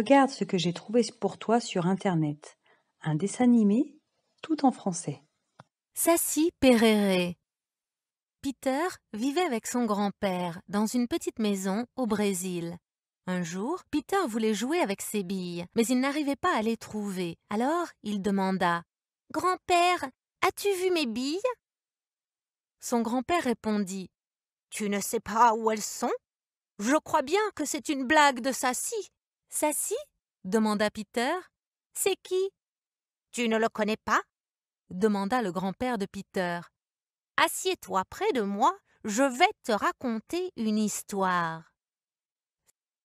Regarde ce que j'ai trouvé pour toi sur Internet. Un dessin animé, tout en français. Sassi Perere. Peter vivait avec son grand-père dans une petite maison au Brésil. Un jour, Peter voulait jouer avec ses billes, mais il n'arrivait pas à les trouver. Alors, il demanda Grand-père, as-tu vu mes billes Son grand-père répondit Tu ne sais pas où elles sont Je crois bien que c'est une blague de Sassi Sassy demanda Peter. C'est qui Tu ne le connais pas demanda le grand-père de Peter. Assieds-toi près de moi, je vais te raconter une histoire.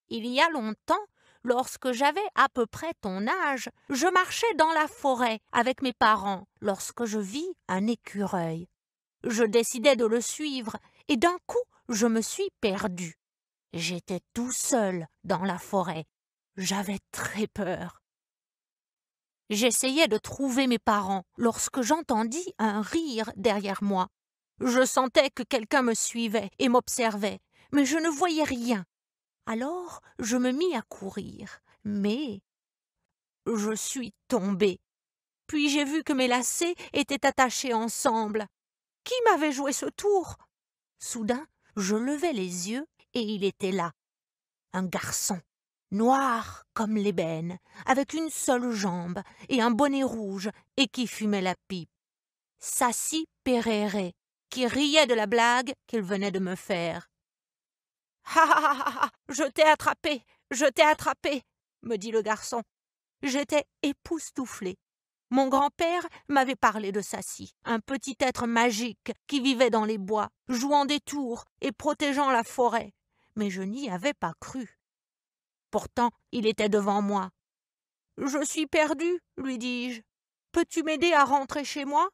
Il y a longtemps, lorsque j'avais à peu près ton âge, je marchais dans la forêt avec mes parents lorsque je vis un écureuil. Je décidai de le suivre et d'un coup, je me suis perdu. J'étais tout seul dans la forêt j'avais très peur. J'essayais de trouver mes parents lorsque j'entendis un rire derrière moi. Je sentais que quelqu'un me suivait et m'observait, mais je ne voyais rien. Alors je me mis à courir, mais je suis tombée. Puis j'ai vu que mes lacets étaient attachés ensemble. Qui m'avait joué ce tour Soudain, je levai les yeux et il était là. Un garçon, noir comme l'ébène, avec une seule jambe et un bonnet rouge, et qui fumait la pipe. Sassi Péréré, qui riait de la blague qu'il venait de me faire. Ah, ah ah ah ah Je t'ai attrapé Je t'ai attrapé me dit le garçon. J'étais époustouflé. Mon grand-père m'avait parlé de Sassi, un petit être magique qui vivait dans les bois, jouant des tours et protégeant la forêt. Mais je n'y avais pas cru. Pourtant, il était devant moi. Je suis perdu, lui dis-je. Peux-tu m'aider à rentrer chez moi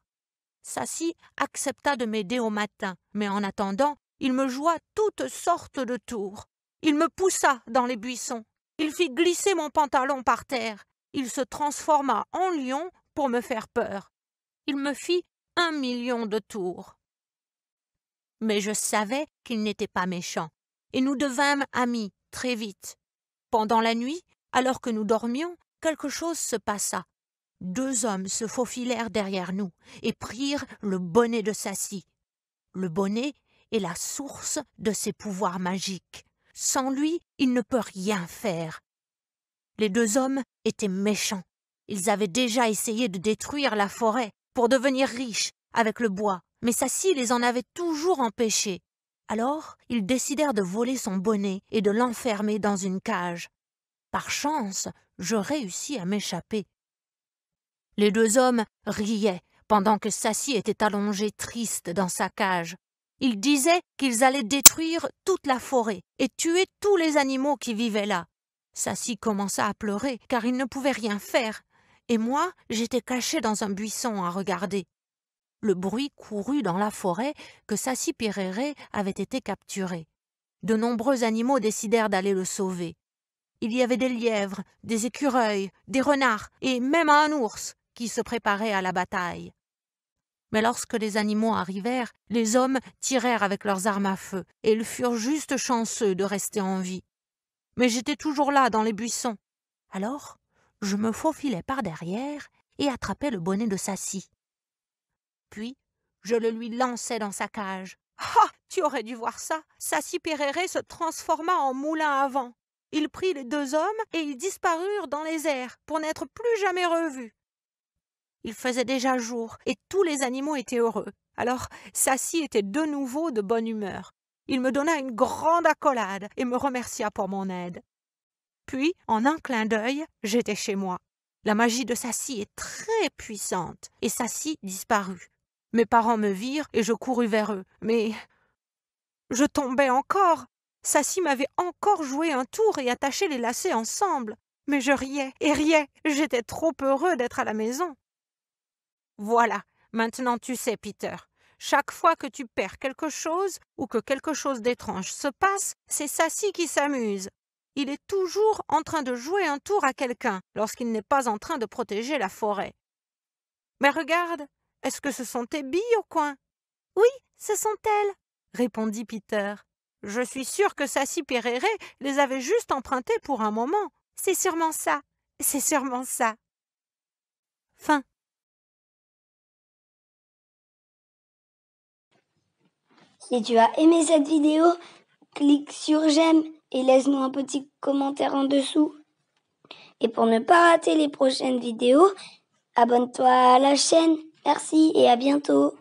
Sassi accepta de m'aider au matin, mais en attendant, il me joua toutes sortes de tours. Il me poussa dans les buissons. Il fit glisser mon pantalon par terre. Il se transforma en lion pour me faire peur. Il me fit un million de tours. Mais je savais qu'il n'était pas méchant, et nous devînmes amis très vite. Pendant la nuit, alors que nous dormions, quelque chose se passa. Deux hommes se faufilèrent derrière nous et prirent le bonnet de Sassy. Le bonnet est la source de ses pouvoirs magiques. Sans lui, il ne peut rien faire. Les deux hommes étaient méchants. Ils avaient déjà essayé de détruire la forêt pour devenir riches avec le bois, mais Sassy les en avait toujours empêchés. Alors ils décidèrent de voler son bonnet et de l'enfermer dans une cage. Par chance, je réussis à m'échapper. Les deux hommes riaient pendant que Sassy était allongé triste dans sa cage. Ils disaient qu'ils allaient détruire toute la forêt et tuer tous les animaux qui vivaient là. Sassy commença à pleurer car il ne pouvait rien faire, et moi j'étais caché dans un buisson à regarder le bruit courut dans la forêt que Sassi Péréré avait été capturé. De nombreux animaux décidèrent d'aller le sauver. Il y avait des lièvres, des écureuils, des renards et même un ours qui se préparait à la bataille. Mais lorsque les animaux arrivèrent, les hommes tirèrent avec leurs armes à feu et ils furent juste chanceux de rester en vie. Mais j'étais toujours là dans les buissons. Alors, je me faufilai par derrière et attrapai le bonnet de Sassi. Puis, je le lui lançai dans sa cage. Ah Tu aurais dû voir ça Sassi péréré se transforma en moulin à vent. Il prit les deux hommes et ils disparurent dans les airs pour n'être plus jamais revus. Il faisait déjà jour et tous les animaux étaient heureux. Alors Sassi était de nouveau de bonne humeur. Il me donna une grande accolade et me remercia pour mon aide. Puis, en un clin d'œil, j'étais chez moi. La magie de Sassi est très puissante et Sassi disparut. Mes parents me virent et je courus vers eux. Mais. Je tombais encore. Sassy m'avait encore joué un tour et attaché les lacets ensemble. Mais je riais et riais. J'étais trop heureux d'être à la maison. Voilà, maintenant tu sais, Peter. Chaque fois que tu perds quelque chose ou que quelque chose d'étrange se passe, c'est Sassy qui s'amuse. Il est toujours en train de jouer un tour à quelqu'un lorsqu'il n'est pas en train de protéger la forêt. Mais regarde, est-ce que ce sont tes billes au coin Oui, ce sont elles, répondit Peter. Je suis sûr que Sassy Péréré les avait juste empruntées pour un moment. C'est sûrement ça. C'est sûrement ça. Fin. Si tu as aimé cette vidéo, clique sur j'aime et laisse-nous un petit commentaire en dessous. Et pour ne pas rater les prochaines vidéos, abonne-toi à la chaîne. Merci et à bientôt.